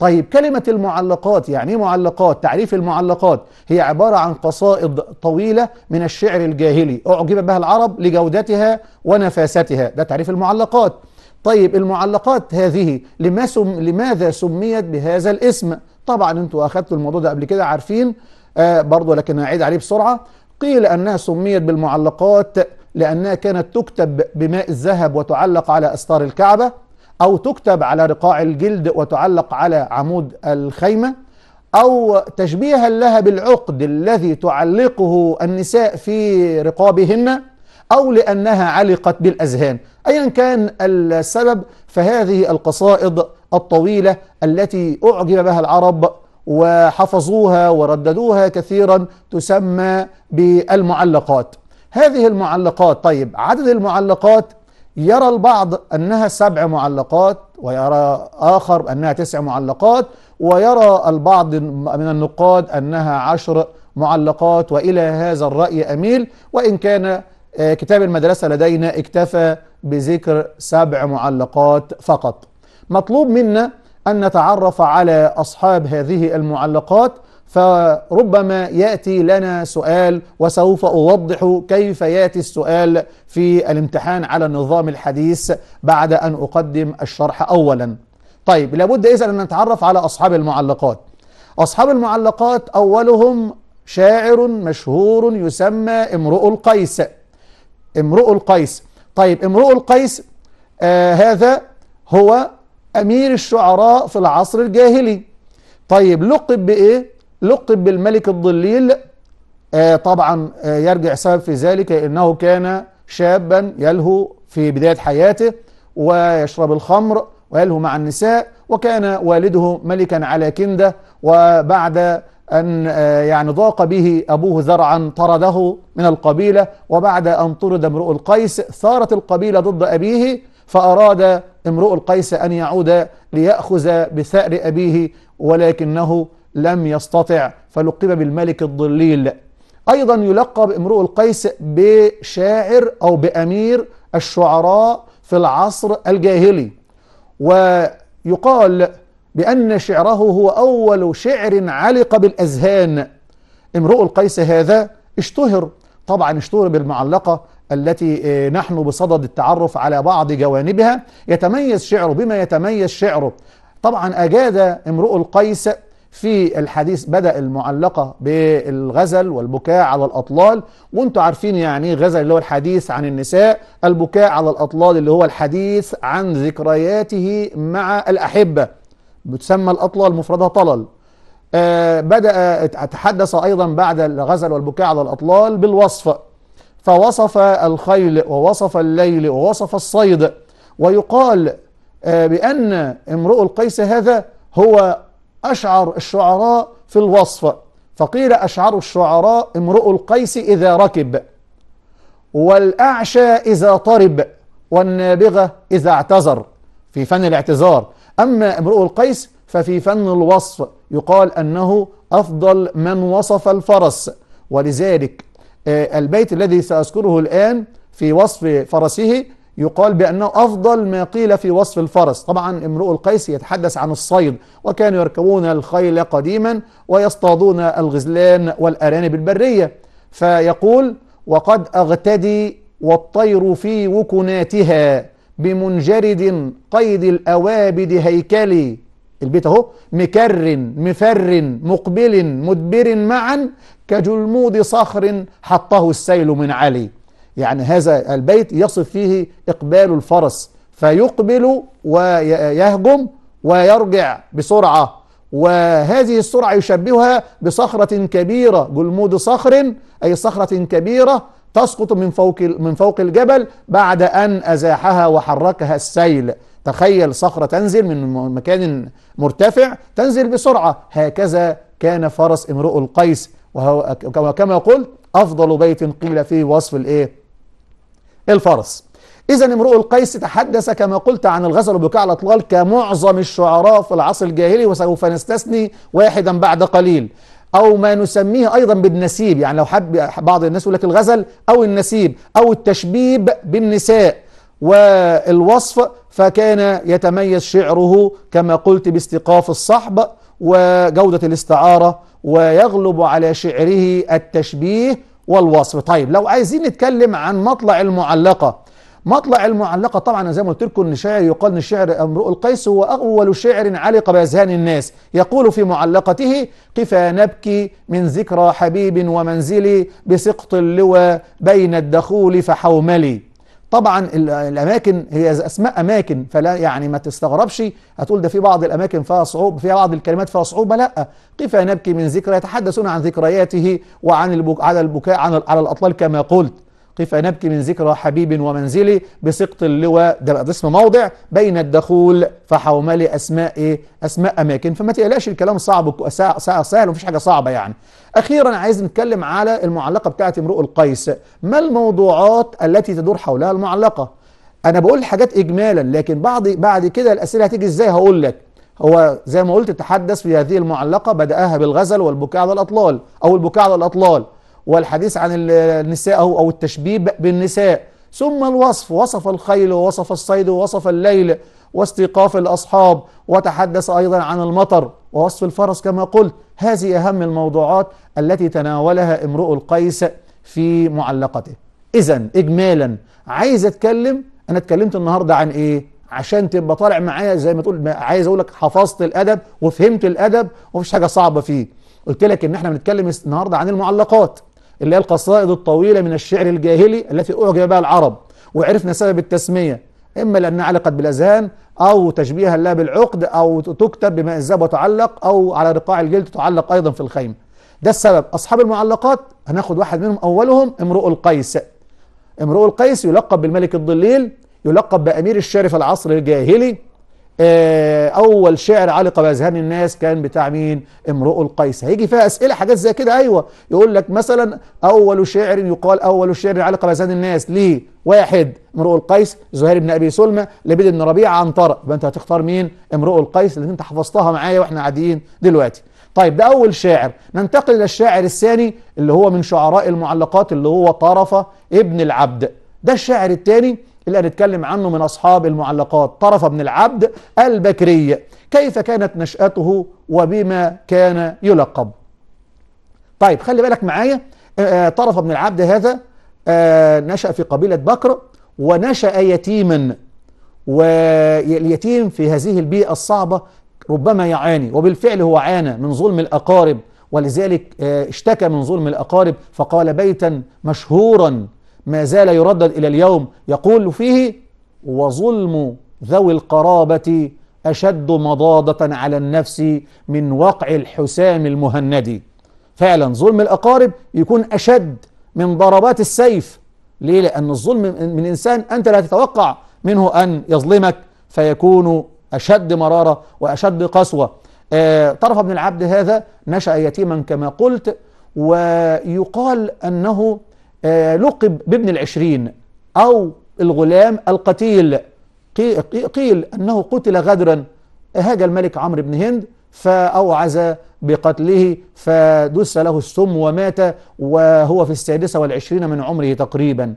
طيب كلمة المعلقات يعني إيه معلقات تعريف المعلقات هي عبارة عن قصائد طويلة من الشعر الجاهلي أعجب بها العرب لجودتها ونفاستها ده تعريف المعلقات طيب المعلقات هذه لما سم لماذا سميت بهذا الاسم طبعا انتوا أخذتوا الموضوع ده قبل كده عارفين آه برضو لكن أعيد عليه بسرعة قيل أنها سميت بالمعلقات لأنها كانت تكتب بماء الذهب وتعلق على أستار الكعبة أو تكتب على رقاع الجلد وتعلق على عمود الخيمة أو تشبيها لها بالعقد الذي تعلقه النساء في رقابهن أو لأنها علقت بالأذهان أيا كان السبب فهذه القصائد الطويلة التي أعجب بها العرب وحفظوها ورددوها كثيرا تسمى بالمعلقات هذه المعلقات طيب عدد المعلقات يرى البعض أنها سبع معلقات ويرى آخر أنها تسع معلقات ويرى البعض من النقاد أنها عشر معلقات وإلى هذا الرأي أميل وإن كان آه، كتاب المدرسة لدينا اكتفى بذكر سبع معلقات فقط مطلوب منا أن نتعرف على أصحاب هذه المعلقات فربما ياتي لنا سؤال وسوف اوضح كيف ياتي السؤال في الامتحان على النظام الحديث بعد ان اقدم الشرح اولا. طيب لابد اذا ان نتعرف على اصحاب المعلقات. اصحاب المعلقات اولهم شاعر مشهور يسمى امرؤ القيس. امرؤ القيس. طيب امرؤ القيس آه هذا هو امير الشعراء في العصر الجاهلي. طيب لقب بايه؟ لقب بالملك الضليل آه طبعا آه يرجع سبب في ذلك انه كان شابا يلهو في بدايه حياته ويشرب الخمر ويلهو مع النساء وكان والده ملكا على كنده وبعد أن آه، يعني ضاق به أبوه ذرعا طرده من القبيلة وبعد أن طرد امرؤ القيس ثارت القبيلة ضد أبيه فأراد امرؤ القيس أن يعود ليأخذ بثأر أبيه ولكنه لم يستطع فلقب بالملك الضليل أيضا يلقب امرؤ القيس بشاعر أو بأمير الشعراء في العصر الجاهلي ويقال بأن شعره هو أول شعر علق بالأذهان امرؤ القيس هذا اشتهر طبعا اشتهر بالمعلقة التي آه، نحن بصدد التعرف على بعض جوانبها يتميز شعره بما يتميز شعره طبعا أجاد امرؤ القيس في الحديث بدأ المعلقة بالغزل والبكاء على الأطلال وانتوا عارفين يعني ايه غزل اللي هو الحديث عن النساء البكاء على الأطلال اللي هو الحديث عن ذكرياته مع الأحبة بتسمى الأطلال مفردها طلل آه بدأ تحدث أيضا بعد الغزل والبكاء على الأطلال بالوصف فوصف الخيل ووصف الليل ووصف الصيد ويقال آه، بأن امرؤ القيس هذا هو أشعر الشعراء في الوصف فقيل أشعر الشعراء امرؤ القيس إذا ركب والأعشى إذا طرب والنابغة إذا اعتذر في فن الاعتذار أما امرؤ القيس ففي فن الوصف يقال أنه أفضل من وصف الفرس ولذلك آه، البيت الذي سأذكره الآن في وصف فرسه يقال بأنه أفضل ما قيل في وصف الفرس طبعا امرؤ القيس يتحدث عن الصيد وكانوا يركبون الخيل قديما ويصطادون الغزلان والأرانب البرية فيقول وقد أغتدي والطير في وكناتها بمنجرد قيد الأوابد هيكلي البيت اهو مكر مفر مقبل مدبر معا كجلمود صخر حطه السيل من علي يعني هذا البيت يصف فيه إقبال الفرس فيقبل ويهجم ويرجع بسرعة وهذه السرعة يشبهها بصخرة كبيرة جلمود صخر أي صخرة كبيرة تسقط من فوق من فوق الجبل بعد أن أزاحها وحركها السيل تخيل صخرة تنزل من مكان مرتفع تنزل بسرعة هكذا كان فرس امرؤ القيس وهو كما قلت أفضل بيت قيل فيه وصف الإيه الفرس إذا امرؤ القيس تحدث كما قلت عن الغزل والبكاء الأطلال كمعظم الشعراء في العصر الجاهلي وسوف نستثني واحدا بعد قليل أو ما نسميه أيضا بالنسيب يعني لو حب بعض الناس يقول لك الغزل أو النسيب أو التشبيب بالنساء والوصف فكان يتميز شعره كما قلت باستيقاف الصحب وجودة الاستعارة ويغلب على شعره التشبيه والوصف طيب لو عايزين نتكلم عن مطلع المعلقة مطلع المعلقة طبعا زي ما قلت لكم ان شاعر يقال ان شعر امرؤ القيس هو اول شعر علق باذهان الناس يقول في معلقته قفا نبكي من ذكرى حبيب ومنزلي بسقط اللوى بين الدخول فحوملي طبعا الاماكن هي اسماء اماكن فلا يعني ما تستغربش هتقول ده في بعض الاماكن فيها صعوبه فيها بعض الكلمات فيها صعوبه لا كيف نبكي من ذكرى يتحدثون عن ذكرياته وعن البك... على البكاء على الاطلال كما قلت قف نبكي من ذكرى حبيب ومنزلي بسقط اللواء ده بقى اسم موضع بين الدخول فحوملي اسماء ايه اسماء اماكن فما تقلقش الكلام صعب ساعة ساعة سهل ومفيش حاجه صعبه يعني اخيرا عايز نتكلم على المعلقه بتاعه امرؤ القيس ما الموضوعات التي تدور حولها المعلقه انا بقول الحاجات اجمالا لكن بعد بعد كده الاسئله هتيجي ازاي هقول لك هو زي ما قلت تحدث في هذه المعلقه بداها بالغزل والبكاء على الاطلال او البكاء على الاطلال والحديث عن النساء أو التشبيب بالنساء ثم الوصف وصف الخيل ووصف الصيد ووصف الليل واستيقاف الأصحاب وتحدث أيضا عن المطر ووصف الفرس كما قلت هذه أهم الموضوعات التي تناولها امرؤ القيس في معلقته إذا إجمالا عايز أتكلم أنا اتكلمت النهاردة عن إيه عشان تبقى طالع معايا زي ما تقول عايز أقول لك حفظت الأدب وفهمت الأدب ومفيش حاجة صعبة فيه قلت لك إن احنا بنتكلم النهاردة عن المعلقات اللي هي القصائد الطويلة من الشعر الجاهلي التي أعجب بها العرب وعرفنا سبب التسمية إما لأنها علقت بالأذهان أو تشبيها لها بالعقد أو تكتب بماء الزب وتعلق أو على رقاع الجلد تعلق أيضا في الخيمة ده السبب أصحاب المعلقات هناخد واحد منهم أولهم امرؤ القيس امرؤ القيس يلقب بالملك الضليل يلقب بأمير الشارف العصر الجاهلي آه، اول شعر علق باذهان الناس كان بتاع مين امرؤ القيس هيجي فيها اسئله حاجات زي كده ايوه يقول لك مثلا اول شعر يقال اول شعر علق باذهان الناس ليه واحد امرؤ القيس زهير بن ابي سلمى لبيد بن ربيعه طرق يبقى انت هتختار مين امرؤ القيس اللي انت حفظتها معايا واحنا قاعدين دلوقتي طيب ده اول شاعر ننتقل الى الشاعر الثاني اللي هو من شعراء المعلقات اللي هو طرفه ابن العبد ده الشاعر الثاني اللي هنتكلم عنه من أصحاب المعلقات طرف بن العبد البكري كيف كانت نشأته وبما كان يلقب طيب خلي بالك معايا آه، آه، طرف بن العبد هذا آه، نشأ في قبيلة بكر ونشأ يتيما واليتيم في هذه البيئة الصعبة ربما يعاني وبالفعل هو عانى من ظلم الأقارب ولذلك اشتكى من ظلم الأقارب فقال بيتا مشهورا ما زال يردد إلى اليوم يقول فيه وظلم ذوي القرابة أشد مضاضة على النفس من وقع الحسام المهندي فعلا ظلم الأقارب يكون أشد من ضربات السيف ليه؟ لأن الظلم من إنسان أنت لا تتوقع منه أن يظلمك فيكون أشد مرارة وأشد قسوة آه، طرف بن العبد هذا نشأ يتيما كما قلت ويقال أنه آه، لقب بابن العشرين أو الغلام القتيل قيل أنه قتل غدرا هاج الملك عمرو بن هند فأوعز بقتله فدس له السم ومات وهو في السادسة والعشرين من عمره تقريبا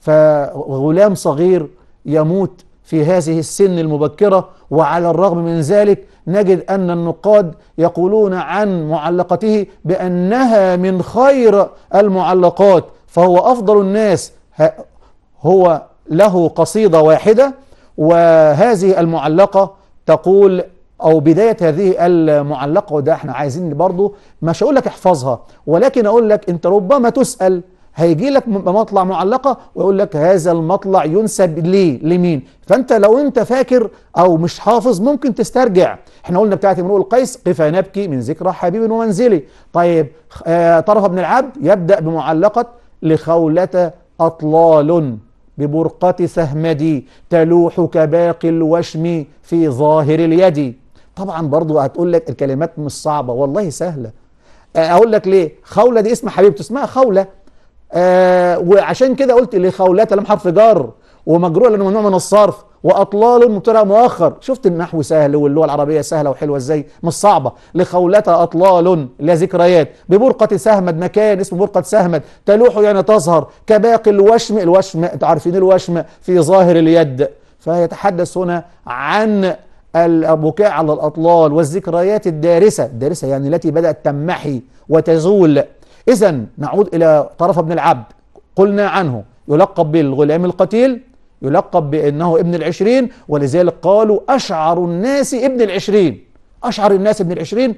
فغلام صغير يموت في هذه السن المبكرة وعلى الرغم من ذلك نجد أن النقاد يقولون عن معلقته بأنها من خير المعلقات فهو أفضل الناس هو له قصيدة واحدة وهذه المعلقة تقول أو بداية هذه المعلقة وده احنا عايزين برضو مش هقول لك احفظها ولكن أقول لك أنت ربما تسأل هيجي لك مطلع معلقة ويقول لك هذا المطلع ينسب ليه لمين فأنت لو أنت فاكر أو مش حافظ ممكن تسترجع احنا قلنا بتاعت امرؤ القيس قفا نبكي من ذكرى حبيب ومنزلي طيب آه، طرف ابن العبد يبدأ بمعلقة لخولة أطلال ببرقة سهمدي تلوح كباقي الوشم في ظاهر اليد طبعا برضو هتقول لك الكلمات مش صعبة والله سهلة آه، أقول لك ليه خولة دي اسم حبيبتي اسمها خولة آه وعشان كده قلت لخولة لم حرف جر ومجرور لأنه ممنوع من الصرف وأطلال مبتدأ مؤخر شفت النحو سهل واللغة العربية سهلة وحلوة ازاي مش صعبة لخولة أطلال لا ذكريات ببرقة سهمد مكان اسمه برقة سهمد تلوح يعني تظهر كباقي الوشم الوشم انتوا عارفين الوشم في ظاهر اليد فيتحدث هنا عن البكاء على الأطلال والذكريات الدارسة الدارسة يعني التي بدأت تمحي وتزول إذا نعود إلى طرف ابن العبد قلنا عنه يلقب بالغلام القتيل يلقب بأنه ابن العشرين ولذلك قالوا أشعر الناس ابن العشرين أشعر الناس ابن العشرين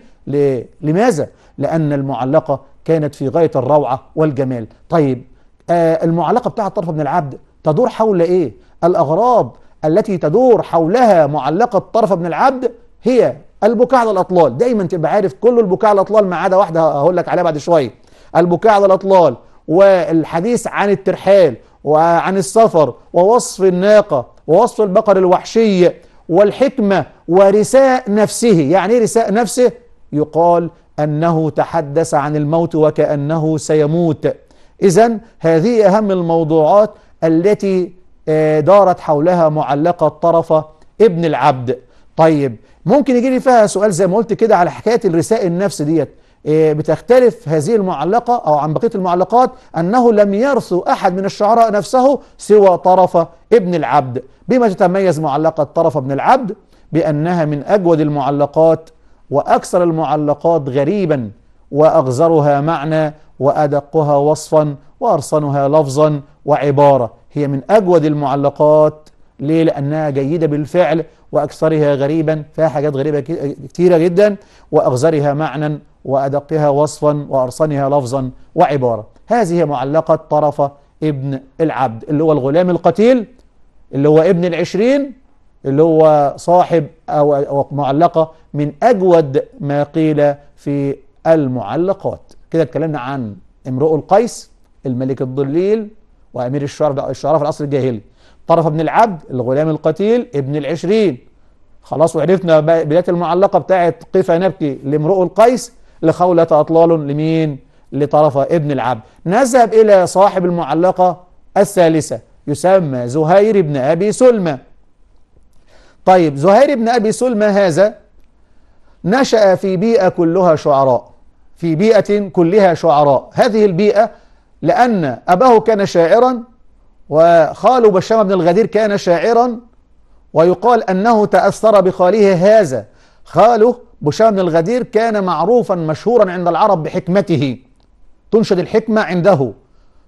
لماذا؟ لأن المعلقة كانت في غاية الروعة والجمال طيب آه المعلقة بتاع طرف بن العبد تدور حول إيه؟ الأغراض التي تدور حولها معلقة طرف بن العبد هي البكاء على الأطلال دايما تبقى عارف كل البكاء على الأطلال ما عدا واحدة هقول لك عليها بعد شوية البكاء على الأطلال والحديث عن الترحال وعن السفر ووصف الناقة ووصف البقر الوحشية والحكمة ورساء نفسه يعني رساء نفسه يقال أنه تحدث عن الموت وكأنه سيموت إذا هذه أهم الموضوعات التي آه، دارت حولها معلقة طرفة ابن العبد طيب ممكن يجي لي فيها سؤال زي ما قلت كده على حكاية الرساء النفس ديت إيه، بتختلف هذه المعلقة أو عن بقية المعلقات أنه لم يرثو أحد من الشعراء نفسه سوى طرف ابن العبد بما تتميز معلقة طرف ابن العبد بأنها من أجود المعلقات وأكثر المعلقات غريبا وأغزرها معنى وأدقها وصفا وأرصنها لفظا وعبارة هي من أجود المعلقات ليه؟ لأنها جيدة بالفعل وأكثرها غريبا فيها حاجات غريبة كتيرة جدا وأغزرها معنى وأدقها وصفا وأرصنها لفظا وعبارة هذه معلقة طرفة ابن العبد اللي هو الغلام القتيل اللي هو ابن العشرين اللي هو صاحب أو معلقة من أجود ما قيل في المعلقات كده اتكلمنا عن امرؤ القيس الملك الضليل وأمير الشعراء الشعراء في العصر الجاهلي طرف ابن العبد الغلام القتيل ابن العشرين خلاص وعرفنا بداية المعلقة بتاعت قفا نبكي لامرؤ القيس لخولة أطلال لمين لطرف ابن العبد نذهب إلى صاحب المعلقة الثالثة يسمى زهير بن أبي سلمة طيب زهير بن أبي سلمة هذا نشأ في بيئة كلها شعراء في بيئة كلها شعراء هذه البيئة لأن أباه كان شاعرا وخاله بشام بن الغدير كان شاعرا ويقال أنه تأثر بخاله هذا خاله بشار بن الغدير كان معروفا مشهورا عند العرب بحكمته تنشد الحكمة عنده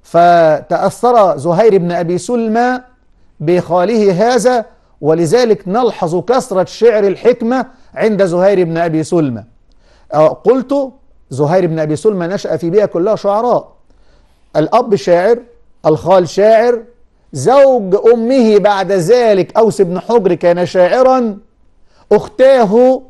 فتأثر زهير بن أبي سلمى بخاله هذا ولذلك نلحظ كثرة شعر الحكمة عند زهير بن أبي سلمى أه، قلت زهير بن أبي سلمى نشأ في بيئة كلها شعراء الأب شاعر الخال شاعر زوج أمه بعد ذلك أوس بن حجر كان شاعرا أختاه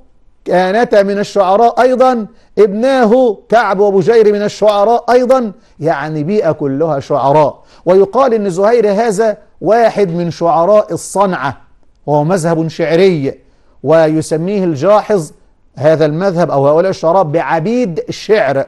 كانتا من الشعراء أيضا ابناه كعب وبجير من الشعراء أيضا يعني بيئة كلها شعراء ويقال أن زهير هذا واحد من شعراء الصنعة وهو مذهب شعري ويسميه الجاحظ هذا المذهب أو هؤلاء الشعراء بعبيد الشعر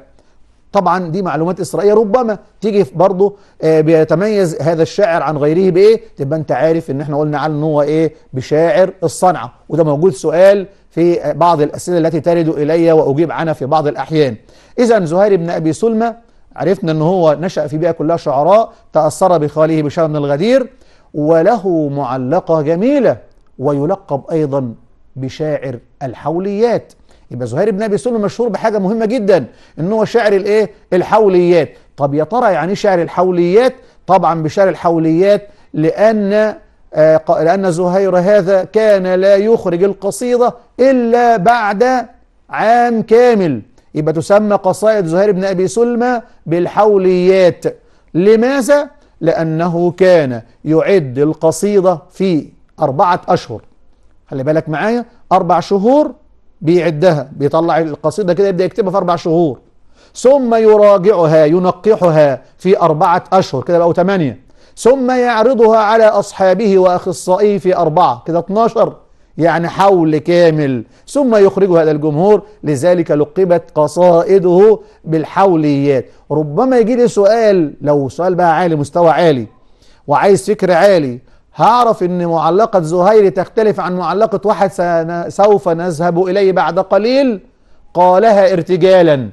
طبعا دي معلومات إسرائيلية ربما تيجي برضه آه، بيتميز هذا الشاعر عن غيره بإيه تبقى أنت عارف إن احنا قلنا عنه إن هو إيه بشاعر الصنعة وده موجود سؤال في بعض الأسئلة التي ترد إلي وأجيب عنها في بعض الأحيان إذا زهير بن أبي سلمة عرفنا أن هو نشأ في بيئة كلها شعراء تأثر بخاله بشار بن الغدير وله معلقة جميلة ويلقب أيضا بشاعر الحوليات يبقى زهير بن أبي سلمة مشهور بحاجة مهمة جدا أن هو شاعر الإيه؟ الحوليات طب يا ترى يعني شاعر الحوليات طبعا بشاعر الحوليات لأن آه، لأن زهير هذا كان لا يخرج القصيدة إلا بعد عام كامل يبقى تسمى قصائد زهير بن أبي سلمى بالحوليات لماذا؟ لأنه كان يعد القصيدة في أربعة أشهر خلي بالك معايا أربع شهور بيعدها بيطلع القصيدة كده يبدأ يكتبها في أربع شهور ثم يراجعها ينقحها في أربعة أشهر كده بقوا ثمانية ثم يعرضها على أصحابه وأخصائه في أربعة كده 12 يعني حول كامل ثم يخرجها إلى الجمهور لذلك لقبت قصائده بالحوليات ربما يجي لي سؤال لو سؤال بقى عالي مستوى عالي وعايز فكر عالي هعرف ان معلقة زهير تختلف عن معلقة واحد سوف نذهب إليه بعد قليل قالها ارتجالا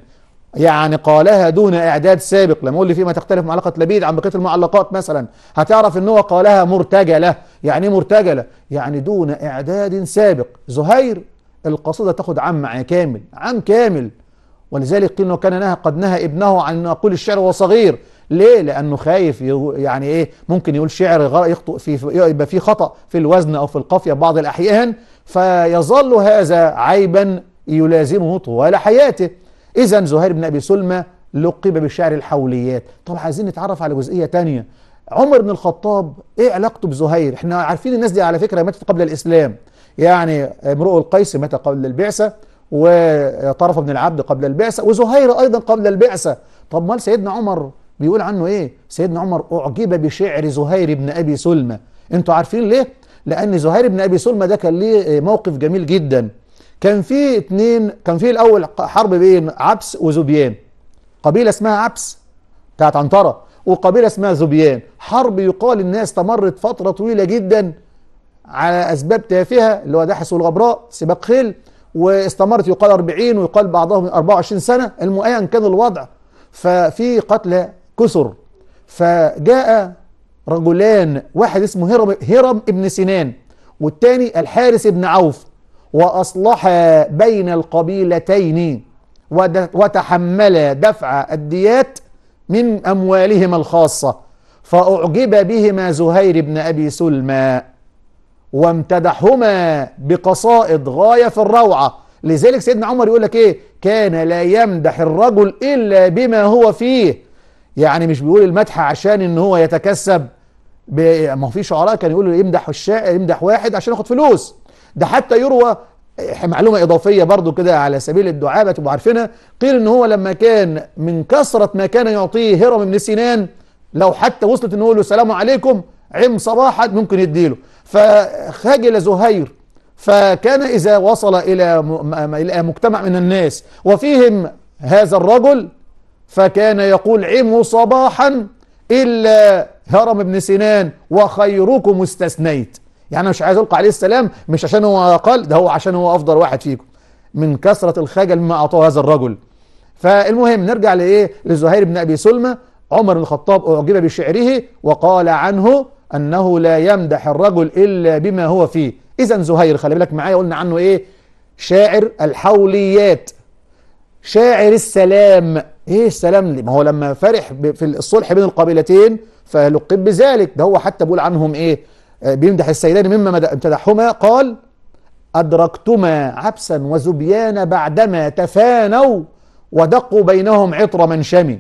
يعني قالها دون إعداد سابق لما أقول لي فيما تختلف معلقة لبيد عن بقية المعلقات مثلا هتعرف أن هو قالها مرتجلة يعني إيه مرتجلة يعني دون إعداد سابق زهير القصيدة تاخد عام معاه كامل عام كامل ولذلك قيل أنه كان نهى قد نهى ابنه عن ان يقول الشعر وهو صغير ليه لأنه خايف يعني إيه ممكن يقول شعر يخطئ في يبقى في خطأ في الوزن أو في القافية بعض الأحيان فيظل هذا عيبا يلازمه طوال حياته إذا زهير بن أبي سلمة لقب بشعر الحوليات طب عايزين نتعرف على جزئية تانية عمر بن الخطاب إيه علاقته بزهير إحنا عارفين الناس دي على فكرة ماتت قبل الإسلام يعني امرؤ القيس مات قبل البعثة وطرف بن العبد قبل البعثة وزهير أيضا قبل البعثة طب مال سيدنا عمر بيقول عنه إيه سيدنا عمر أعجب بشعر زهير بن أبي سلمة انتوا عارفين ليه لأن زهير بن أبي سلمة ده كان ليه موقف جميل جدا كان في اتنين كان في الاول حرب بين عبس وزبيان قبيله اسمها عبس بتاعت عنتره وقبيله اسمها زبيان حرب يقال الناس استمرت فتره طويله جدا على اسباب تافهه اللي هو دحس والغبراء سباق خيل واستمرت يقال 40 ويقال بعضهم 24 سنه المؤين ايا كان الوضع ففي قتلى كسر فجاء رجلان واحد اسمه هرم هرم ابن سنان والتاني الحارس ابن عوف وأصلحا بين القبيلتين وتحملا دفع الديات من أموالهما الخاصة فأعجب بهما زهير بن أبي سلمى وامتدحهما بقصائد غاية في الروعة لذلك سيدنا عمر يقول لك ايه كان لا يمدح الرجل إلا بما هو فيه يعني مش بيقول المدح عشان ان هو يتكسب ما هو في شعراء كانوا يقولوا يمدح الشاعر يمدح واحد عشان ياخد فلوس ده حتى يروى معلومة إضافية برضو كده على سبيل الدعابة تبقوا عارفينها قيل إن هو لما كان من كثرة ما كان يعطيه هرم بن سنان لو حتى وصلت إنه يقول له السلام عليكم عم صباحا ممكن يديله فخجل زهير فكان إذا وصل إلى إلى مجتمع من الناس وفيهم هذا الرجل فكان يقول عم صباحا إلا هرم بن سنان وخيركم استثنيت يعني انا مش عايز القى عليه السلام مش عشان هو قال ده هو عشان هو افضل واحد فيكم من كثره الخجل مما اعطاه هذا الرجل فالمهم نرجع لايه لزهير بن ابي سلمى عمر بن الخطاب اعجب بشعره وقال عنه انه لا يمدح الرجل الا بما هو فيه اذا زهير خلي بالك معايا قلنا عنه ايه شاعر الحوليات شاعر السلام ايه السلام ما هو لما فرح في الصلح بين القبيلتين فلقب بذلك ده هو حتى بيقول عنهم ايه آه، بيمدح السيدان مما امتدحهما قال أدركتما عبسا وزبيان بعدما تفانوا ودقوا بينهم عطر منشم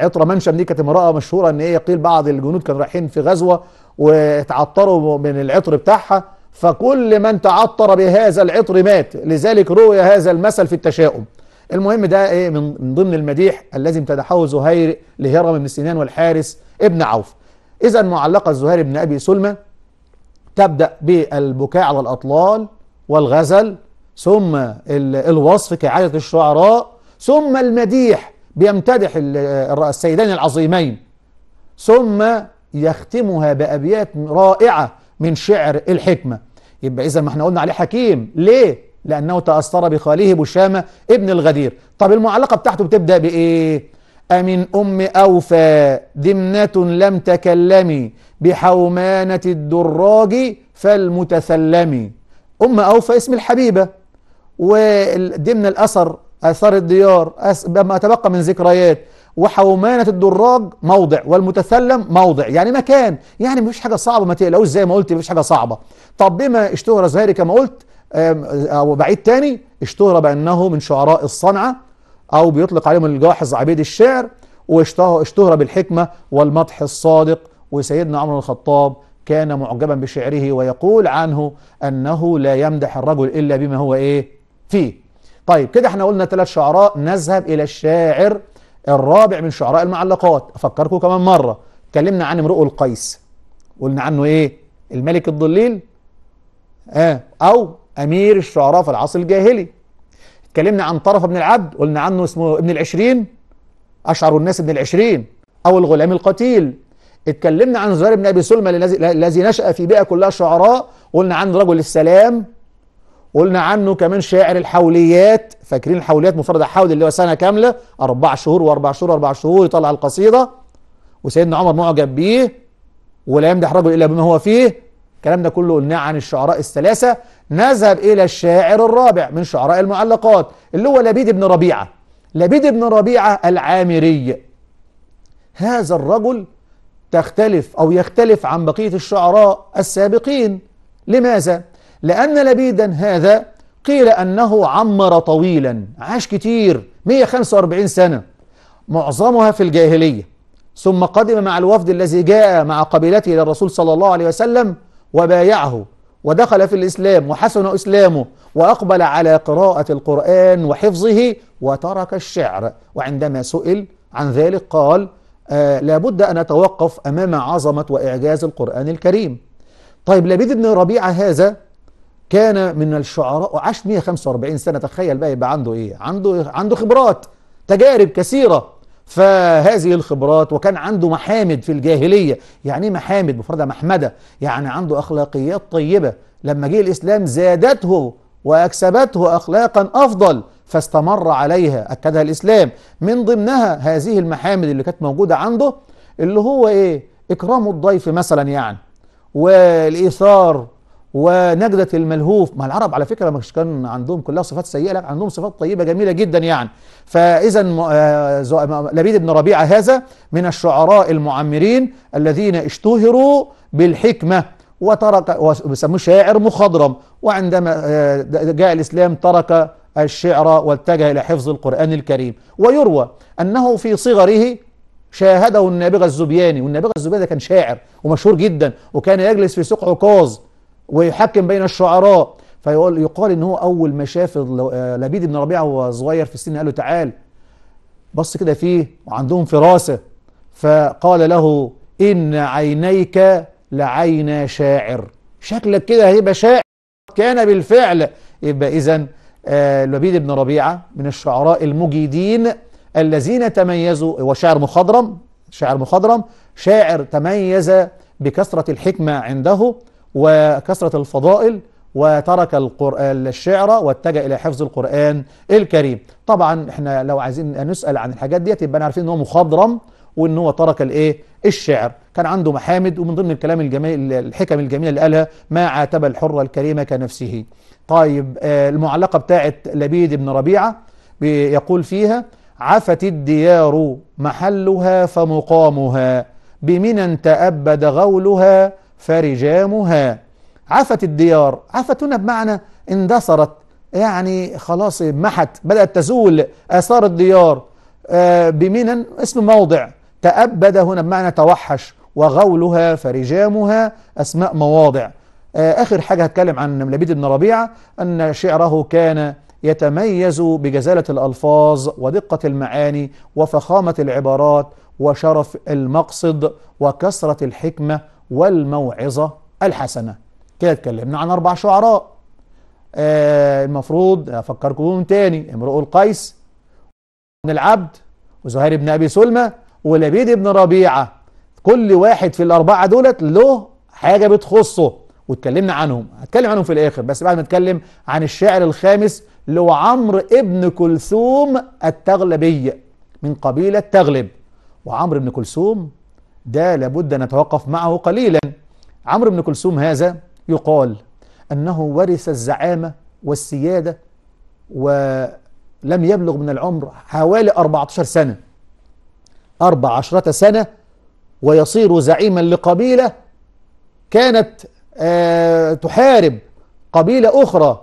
عطر منشم دي كانت امرأة مشهورة ان هي قيل بعض الجنود كانوا رايحين في غزوة واتعطروا من العطر بتاعها فكل من تعطر بهذا العطر مات لذلك روي هذا المثل في التشاؤم المهم ده ايه من ضمن المديح الذي امتدحه زهير لهرم بن سنان والحارس ابن عوف إذا معلقة الزهري بن أبي سلمة تبدأ بالبكاء على الأطلال والغزل ثم الوصف كعادة الشعراء ثم المديح بيمتدح السيدين العظيمين ثم يختمها بأبيات رائعة من شعر الحكمة يبقى إذا ما احنا قلنا عليه حكيم ليه؟ لأنه تأثر بخاله بشامة ابن الغدير طب المعلقة بتاعته بتبدأ بإيه؟ أمن أم أوفى دمنة لم تكلمي بحومانة الدراج فالمتثلم أم أوفى اسم الحبيبة ودمن الأثر آثار الديار ما تبقى من ذكريات وحومانة الدراج موضع والمتثلم موضع يعني مكان يعني مفيش حاجة صعبة ما تقلقوش زي ما قلت مفيش حاجة صعبة طب بما اشتهر زهيري كما قلت أو بعيد تاني اشتهر بأنه من شعراء الصنعة أو بيطلق عليهم الجاحظ عبيد الشعر واشتهر بالحكمة والمدح الصادق وسيدنا عمر الخطاب كان معجبا بشعره ويقول عنه أنه لا يمدح الرجل إلا بما هو إيه فيه طيب كده احنا قلنا ثلاث شعراء نذهب إلى الشاعر الرابع من شعراء المعلقات أفكركم كمان مرة اتكلمنا عن امرؤ القيس قلنا عنه إيه الملك الضليل آه أو أمير الشعراء في العصر الجاهلي اتكلمنا عن طرف بن العبد قلنا عنه اسمه ابن العشرين أشعر الناس ابن العشرين أو الغلام القتيل اتكلمنا عن زهير بن أبي سلمى الذي نشأ في بيئة كلها شعراء قلنا عنه رجل السلام قلنا عنه كمان شاعر الحوليات فاكرين الحوليات مفردة حول اللي هو سنة كاملة أربع شهور وأربع شهور وأربع شهور يطلع القصيدة وسيدنا عمر معجب بيه ولا يمدح رجل إلا بما هو فيه الكلام ده كله قلناه عن الشعراء الثلاثة نذهب إلى الشاعر الرابع من شعراء المعلقات اللي هو لبيد بن ربيعة لبيد بن ربيعة العامري هذا الرجل تختلف أو يختلف عن بقية الشعراء السابقين لماذا؟ لأن لبيدا هذا قيل أنه عمر طويلا عاش كتير 145 سنة معظمها في الجاهلية ثم قدم مع الوفد الذي جاء مع قبيلته للرسول صلى الله عليه وسلم وبايعه ودخل في الإسلام وحسن إسلامه وأقبل على قراءة القرآن وحفظه وترك الشعر وعندما سئل عن ذلك قال آه لابد أن أتوقف أمام عظمة وإعجاز القرآن الكريم طيب لبيد بن ربيعة هذا كان من الشعراء وعاش 145 سنة تخيل بقى يبقى عنده إيه عنده, عنده خبرات تجارب كثيرة فهذه الخبرات وكان عنده محامد في الجاهلية يعني إيه محامد مفردة محمدة يعني عنده أخلاقيات طيبة لما جه الإسلام زادته وأكسبته أخلاقا أفضل فاستمر عليها أكدها الإسلام من ضمنها هذه المحامد اللي كانت موجودة عنده اللي هو إيه إكرام الضيف مثلا يعني والإيثار ونجدة الملهوف ما العرب على فكرة مش كان عندهم كلها صفات سيئة لا عندهم صفات طيبة جميلة جدا يعني فإذا آه، آه، لبيد بن ربيعة هذا من الشعراء المعمرين الذين اشتهروا بالحكمة وترك وسموه شاعر مخضرم وعندما آه، جاء الإسلام ترك الشعر واتجه إلى حفظ القرآن الكريم ويروى أنه في صغره شاهده النابغة الزبياني والنابغة الزبياني ده كان شاعر ومشهور جدا وكان يجلس في سوق عكاظ ويحكم بين الشعراء فيقول يقال ان هو اول ما شاف آه، لبيد بن ربيعه وهو صغير في السن قال له تعال بص كده فيه وعندهم فراسه فقال له ان عينيك لعينا شاعر شكلك كده هيبقى شاعر كان بالفعل يبقى اذا آه، لبيد بن ربيعه من الشعراء المجيدين الذين تميزوا هو شاعر مخضرم شاعر مخضرم شاعر تميز بكثره الحكمه عنده وكثرة الفضائل وترك الشعر واتجه إلى حفظ القرآن الكريم طبعا احنا لو عايزين نسأل عن الحاجات ديت يبقى عارفين ان هو مخضرم وان هو ترك الايه الشعر كان عنده محامد ومن ضمن الكلام الجميل الحكم الجميله اللي قالها ما عاتب الحر الكريمه كنفسه طيب آه، المعلقه بتاعه لبيد بن ربيعه بيقول فيها عفت الديار محلها فمقامها بمنى تأبد غولها فرجامها عفت الديار عفت هنا بمعنى اندثرت يعني خلاص محت بدأت تزول آثار الديار آه، بمينا اسم موضع تأبد هنا بمعنى توحش وغولها فرجامها أسماء مواضع آه، آخر حاجة هتكلم عن لبيد بن ربيعة أن شعره كان يتميز بجزالة الألفاظ ودقة المعاني وفخامة العبارات وشرف المقصد وكثرة الحكمة والموعظة الحسنة كده اتكلمنا عن أربع شعراء آه المفروض أفكركم تاني امرؤ القيس بن العبد وزهير بن أبي سلمة ولبيد بن ربيعة كل واحد في الأربعة دولت له حاجة بتخصه واتكلمنا عنهم هتكلم عنهم في الآخر بس بعد ما اتكلم عن الشاعر الخامس اللي هو عمرو ابن كلثوم التغلبي من قبيلة تغلب وعمرو بن كلثوم ده لابد أن نتوقف معه قليلا عمرو بن كلثوم هذا يقال أنه ورث الزعامة والسيادة ولم يبلغ من العمر حوالي 14 سنة 14 سنة ويصير زعيما لقبيلة كانت آه تحارب قبيلة أخرى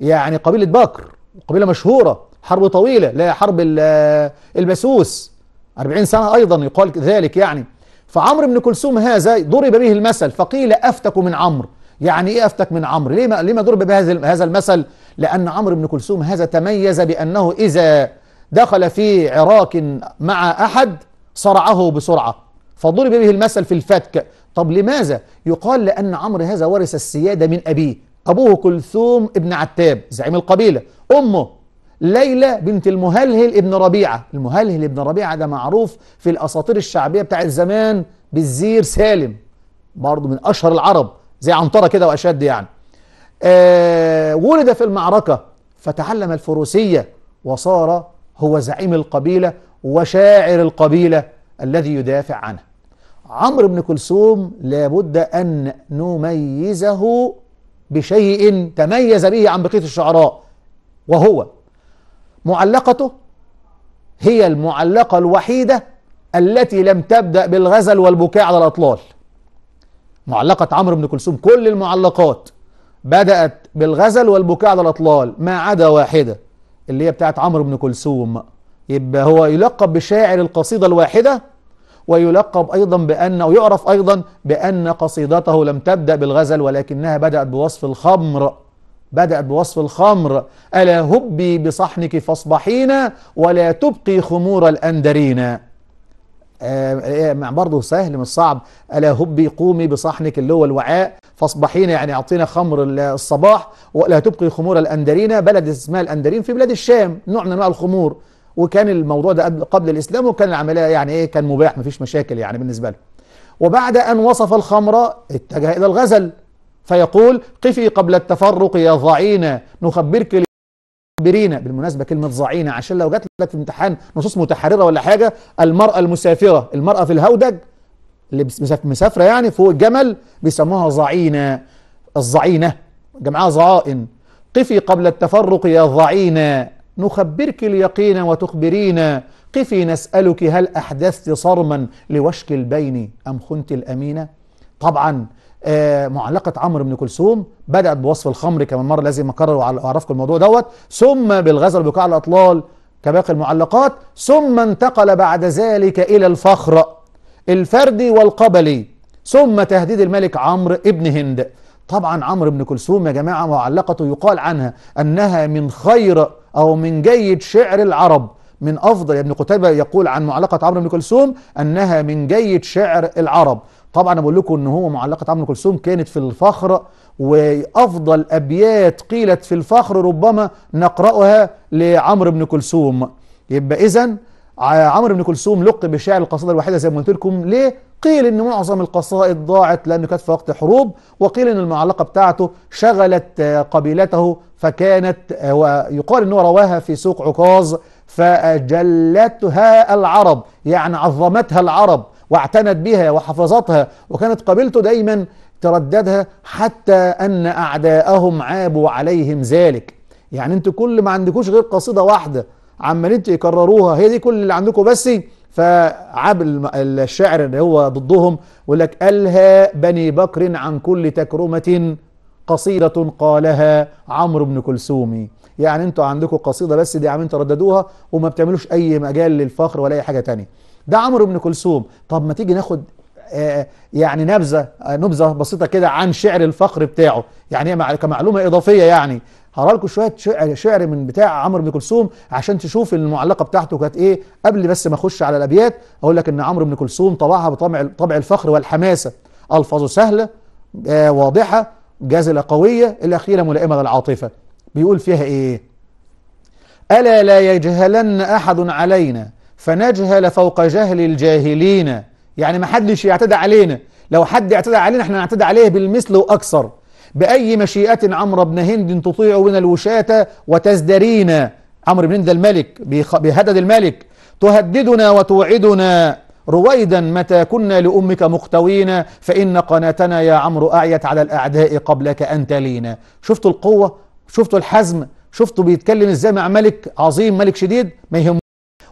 يعني قبيلة بكر قبيلة مشهورة حرب طويلة لا حرب آه، البسوس 40 سنة أيضا يقال ذلك يعني فعمرو بن كلثوم هذا ضرب به المثل فقيل أفتك من عمرو يعني ايه افتك من عمرو ليه ما, ليه ما ضرب بهذا هذا المثل لان عمرو بن كلثوم هذا تميز بانه اذا دخل في عراك مع احد صرعه بسرعه فضرب به المثل في الفتك طب لماذا يقال لان عمرو هذا ورث السياده من ابيه ابوه كلثوم ابن عتاب زعيم القبيله امه ليلى بنت المهلهل ابن ربيعة المهلهل ابن ربيعة ده معروف في الأساطير الشعبية بتاع الزمان بالزير سالم برضه من أشهر العرب زي عنترة كده وأشد يعني آه ولد في المعركة فتعلم الفروسية وصار هو زعيم القبيلة وشاعر القبيلة الذي يدافع عنها عمرو بن كلثوم لابد أن نميزه بشيء تميز به عن بقية الشعراء وهو معلقته هي المعلقة الوحيدة التي لم تبدأ بالغزل والبكاء على الأطلال معلقة عمرو بن كلثوم كل المعلقات بدأت بالغزل والبكاء على الأطلال ما عدا واحدة اللي هي بتاعت عمرو بن كلثوم يبقى هو يلقب بشاعر القصيدة الواحدة ويلقب أيضا بأن ويعرف أيضا بأن قصيدته لم تبدأ بالغزل ولكنها بدأت بوصف الخمر بدأ بوصف الخمر ألا هبي بصحنك فاصبحينا ولا تبقي خمور الأندرينا آه، آه، برضه سهل مش صعب ألا هبي قومي بصحنك اللي هو الوعاء فاصبحينا يعني أعطينا خمر الصباح ولا تبقي خمور الأندرينا بلد اسمها الأندرين في بلاد الشام نوع من أنواع الخمور وكان الموضوع ده قبل الإسلام وكان العملية يعني إيه كان مباح مفيش مشاكل يعني بالنسبة له وبعد أن وصف الخمر اتجه إلى الغزل فيقول قفي قبل التفرق يا ضعينة نخبرك برينا بالمناسبة كلمة ضعينة عشان لو جات لك في امتحان نصوص متحررة ولا حاجة المرأة المسافرة المرأة في الهودج اللي مسافرة يعني فوق الجمل بيسموها ضعينة الضعينة جمعها ضعائن قفي قبل التفرق يا ضعينة نخبرك اليقين وتخبرينا قفي نسألك هل أحدثت صرما لوشك البين أم خنت الأمينة طبعا آه، معلقة عمرو بن كلثوم بدأت بوصف الخمر كما مرة لازم أكرر وأعرفكم الموضوع دوت ثم بالغزل بقاع الأطلال كباقي المعلقات ثم انتقل بعد ذلك إلى الفخر الفردي والقبلي ثم تهديد الملك عمرو ابن هند طبعا عمرو بن كلثوم يا جماعة معلقته يقال عنها أنها من خير أو من جيد شعر العرب من أفضل ابن قتيبة يقول عن معلقة عمرو بن كلثوم أنها من جيد شعر العرب طبعا بقول لكم ان هو معلقه عمرو كلثوم كانت في الفخر وافضل ابيات قيلت في الفخر ربما نقراها لعمرو بن كلثوم يبقى اذا عمرو بن كلثوم لقب بشعر القصيده الوحيده زي ما قلت لكم ليه قيل ان معظم القصائد ضاعت لانه كانت في وقت حروب وقيل ان المعلقه بتاعته شغلت آه، قبيلته فكانت آه، ويقال انه رواها في سوق عكاظ فجلتها العرب يعني عظمتها العرب واعتنت بها وحفظتها وكانت قبيلته دايما ترددها حتى أن أعداءهم عابوا عليهم ذلك يعني انتوا كل ما عندكوش غير قصيدة واحدة عمالين تكرروها هي دي كل اللي عندكم بس فعاب الشاعر اللي هو ضدهم يقول لك ألها بني بكر عن كل تكرمة قصيدة قالها عمرو بن كلثوم يعني انتوا عندكم قصيدة بس دي انتوا ترددوها وما بتعملوش أي مجال للفخر ولا أي حاجة تانية ده عمرو بن كلثوم طب ما تيجي ناخد آه، آه، يعني نبذه آه، نبذه بسيطه كده عن شعر الفقر بتاعه يعني كمعلومه اضافيه يعني هقرا لكم شويه شعر من بتاع عمرو بن كلثوم عشان تشوف المعلقه بتاعته كانت ايه قبل بس ما اخش على الابيات اقول لك ان عمرو بن كلثوم طبعها بطبع طبع الفخر والحماسه الفاظه سهله آه واضحه جازله قويه الاخيره ملائمه للعاطفه بيقول فيها ايه الا لا يجهلن احد علينا فنجهل فوق جهل الجاهلين يعني ما حدش يعتدى علينا لو حد اعتدى علينا احنا نعتدى عليه بالمثل وأكثر بأي مشيئة عمرو بن هند تطيع بنا الوشاة وتزدرينا عمرو بن هند الملك بهدد الملك تهددنا وتوعدنا رويدا متى كنا لأمك مقتوينا فإن قناتنا يا عمرو أعيت على الأعداء قبلك ان تلينا شفتوا القوة شفتوا الحزم شفتوا بيتكلم ازاي مع ملك عظيم ملك شديد ما يهم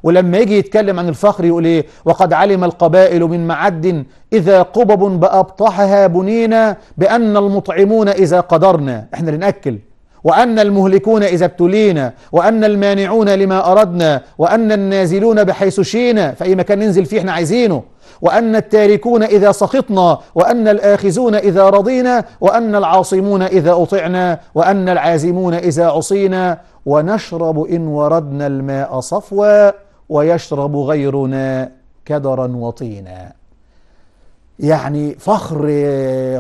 ولما يجي يتكلم عن الفخر يقول ايه وقد علم القبائل من معد إذا قبب بأبطحها بنينا بأن المطعمون إذا قدرنا احنا اللي نأكل وأن المهلكون إذا ابتلينا وأن المانعون لما أردنا وأن النازلون بحيث شينا في أي مكان ننزل فيه احنا عايزينه وأن التاركون إذا سخطنا وأن الآخذون إذا رضينا وأن العاصمون إذا أطعنا وأن العازمون إذا عصينا ونشرب إن وردنا الماء صفوا ويشرب غيرنا كدرا وطينا يعني فخر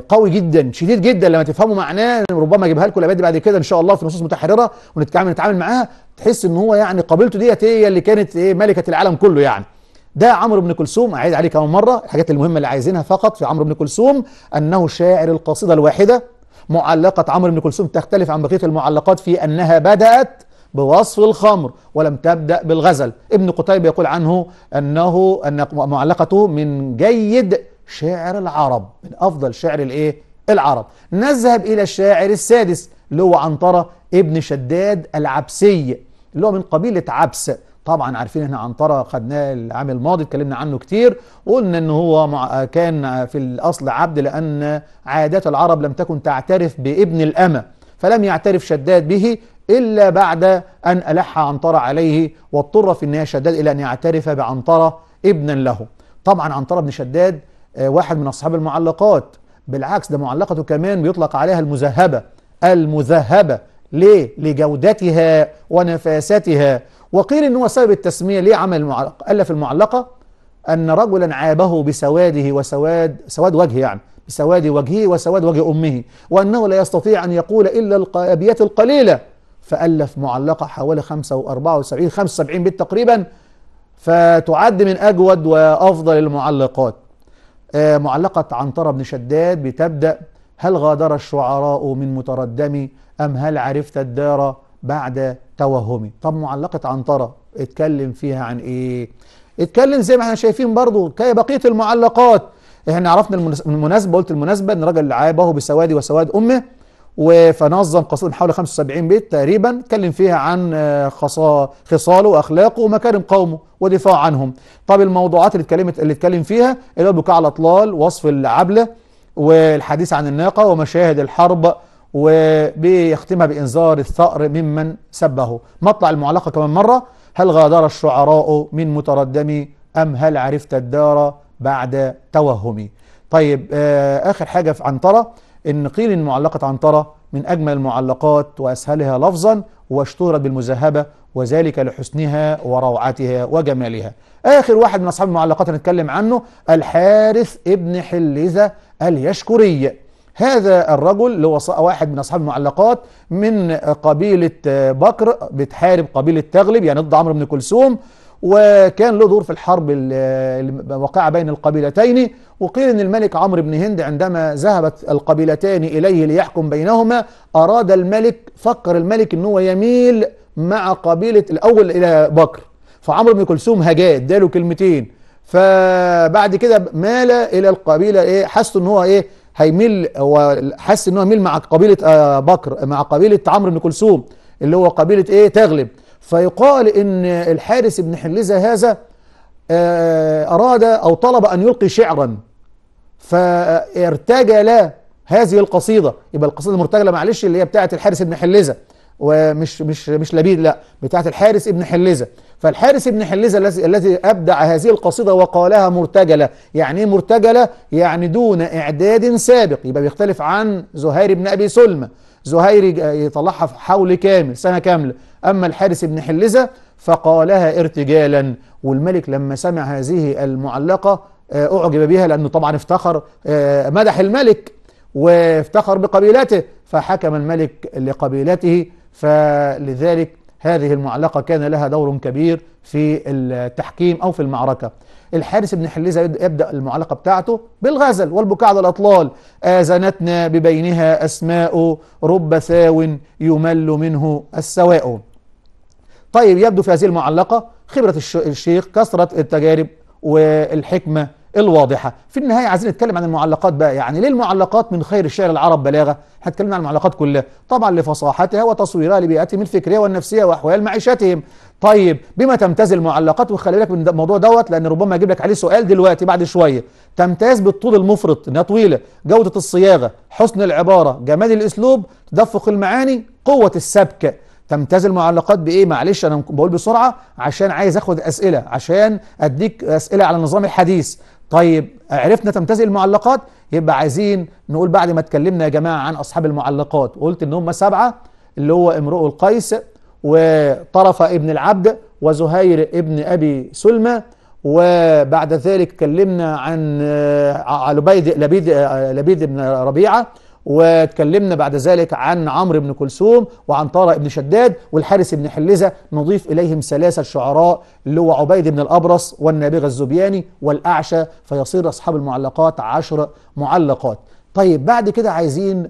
قوي جدا شديد جدا لما تفهموا معناه ربما اجيبها لكم الابيات بعد كده ان شاء الله في نصوص متحرره ونتعامل نتعامل معاها تحس ان هو يعني قبيلته ديت هي اللي كانت ايه ملكه العالم كله يعني ده عمرو بن كلثوم اعيد عليه كمان مره الحاجات المهمه اللي عايزينها فقط في عمرو بن كلثوم انه شاعر القصيده الواحده معلقه عمرو بن كلثوم تختلف عن بقيه المعلقات في انها بدات بوصف الخمر ولم تبدأ بالغزل ابن قتيبة يقول عنه أنه أن معلقته من جيد شعر العرب من أفضل شعر الإيه؟ العرب نذهب إلى الشاعر السادس اللي هو عنترة ابن شداد العبسي اللي هو من قبيلة عبس طبعا عارفين احنا عنترة خدناه العام الماضي اتكلمنا عنه كتير قلنا ان هو مع كان في الاصل عبد لان عادات العرب لم تكن تعترف بابن الامه فلم يعترف شداد به إلا بعد أن ألح عنترة عليه واضطر في النهاية شداد إلى أن يعترف بعنترة ابنا له طبعا عنترة بن شداد آه، واحد من أصحاب المعلقات بالعكس ده معلقته كمان بيطلق عليها المذهبة المذهبة ليه؟ لجودتها ونفاستها وقيل ان هو سبب التسمية ليه عمل المعلقة قال في المعلقة أن رجلا عابه بسواده وسواد سواد وجهه يعني بسواد وجهه وسواد وجه أمه وأنه لا يستطيع أن يقول إلا الأبيات القليلة فألف معلقة حوالي 75 75 بيت تقريبا فتعد من أجود وأفضل المعلقات آه، معلقة عنترة بن شداد بتبدأ هل غادر الشعراء من متردمي أم هل عرفت الدار بعد توهمي طب معلقة عنترة اتكلم فيها عن ايه اتكلم زي ما احنا شايفين برضو بقية المعلقات احنا عرفنا المناسبة قلت المناسبة ان رجل عابه بسواد وسواد امه وفنظم قصيدة حوالي 75 بيت تقريبا اتكلم فيها عن آه، خصاله وأخلاقه ومكارم قومه ودفاع عنهم طب الموضوعات اللي اتكلمت اللي اتكلم فيها اللي هو بكاء على الأطلال وصف العبلة والحديث عن الناقة ومشاهد الحرب وبيختمها بإنذار الثأر ممن سبه مطلع المعلقة كمان مرة هل غادر الشعراء من متردمي أم هل عرفت الدار بعد توهمي طيب آه، آخر حاجة في عنترة إن قيل إن معلقة عنترة من أجمل المعلقات وأسهلها لفظا واشتهرت بالمذهبة وذلك لحسنها وروعتها وجمالها آخر واحد من أصحاب المعلقات نتكلم عنه الحارث ابن حلزة اليشكري هذا الرجل اللي هو واحد من أصحاب المعلقات من قبيلة بكر بتحارب قبيلة تغلب يعني ضد عمرو بن كلثوم وكان له دور في الحرب الواقعة بين القبيلتين وقيل أن الملك عمرو بن هند عندما ذهبت القبيلتان إليه ليحكم بينهما أراد الملك فكر الملك أنه يميل مع قبيلة الأول إلى بكر فعمرو بن كلثوم هجاه اداله كلمتين فبعد كده مال إلى القبيلة إيه حس أن هو إيه هيميل هو حس أن هو يميل مع قبيلة آه، بكر مع قبيلة عمرو بن كلثوم اللي هو قبيلة إيه تغلب فيقال إن الحارس ابن حلزة هذا آه، أراد أو طلب أن يلقي شعرا فارتجل هذه القصيدة يبقى القصيدة المرتجلة معلش اللي هي بتاعة الحارس ابن حلزة ومش مش مش لبيد لا بتاعة الحارس ابن حلزة فالحارس ابن حلزة الذي أبدع هذه القصيدة وقالها مرتجلة يعني ايه مرتجلة يعني دون إعداد سابق يبقى بيختلف عن زهير بن أبي سلمى زهير يطلعها في حول كامل سنة كاملة أما الحارس بن حلزة فقالها ارتجالا والملك لما سمع هذه المعلقة آه، أعجب بها لأنه طبعا افتخر آه، مدح الملك وافتخر بقبيلته فحكم الملك لقبيلته فلذلك هذه المعلقة كان لها دور كبير في التحكيم أو في المعركة الحارس ابن حليزة يبدأ المعلقة بتاعته بالغزل والبكاء على الأطلال آذنتنا ببينها أسماء رب ثاو يمل منه السواء طيب يبدو في هذه المعلقة خبرة الشيخ كثرة التجارب والحكمة الواضحة في النهاية عايزين نتكلم عن المعلقات بقى يعني ليه المعلقات من خير الشعر العرب بلاغة هتكلمنا عن المعلقات كلها طبعا لفصاحتها وتصويرها لبيئتهم الفكرية والنفسية وأحوال معيشتهم طيب بما تمتاز المعلقات وخلي بالك من الموضوع دوت لأن ربما أجيب لك عليه سؤال دلوقتي بعد شوية تمتاز بالطول المفرط إنها طويلة جودة الصياغة حسن العبارة جمال الأسلوب تدفق المعاني قوة السبك تمتاز المعلقات بايه معلش انا بقول بسرعه عشان عايز اخد اسئله عشان اديك اسئله على النظام الحديث طيب عرفنا تمتزق المعلقات يبقى عايزين نقول بعد ما اتكلمنا يا جماعة عن أصحاب المعلقات قلت إن هم سبعة اللي هو امرؤ القيس وطرف ابن العبد وزهير ابن أبي سلمى وبعد ذلك اتكلمنا عن آه، لبيد لبيد آه، لبيد بن ربيعة واتكلمنا بعد ذلك عن عمرو بن كلثوم وعن طارق بن شداد والحارس بن حلزة نضيف إليهم ثلاثة شعراء اللي هو عبيد بن الأبرص والنابغة الزبياني والأعشى فيصير أصحاب المعلقات عشر معلقات طيب بعد كده عايزين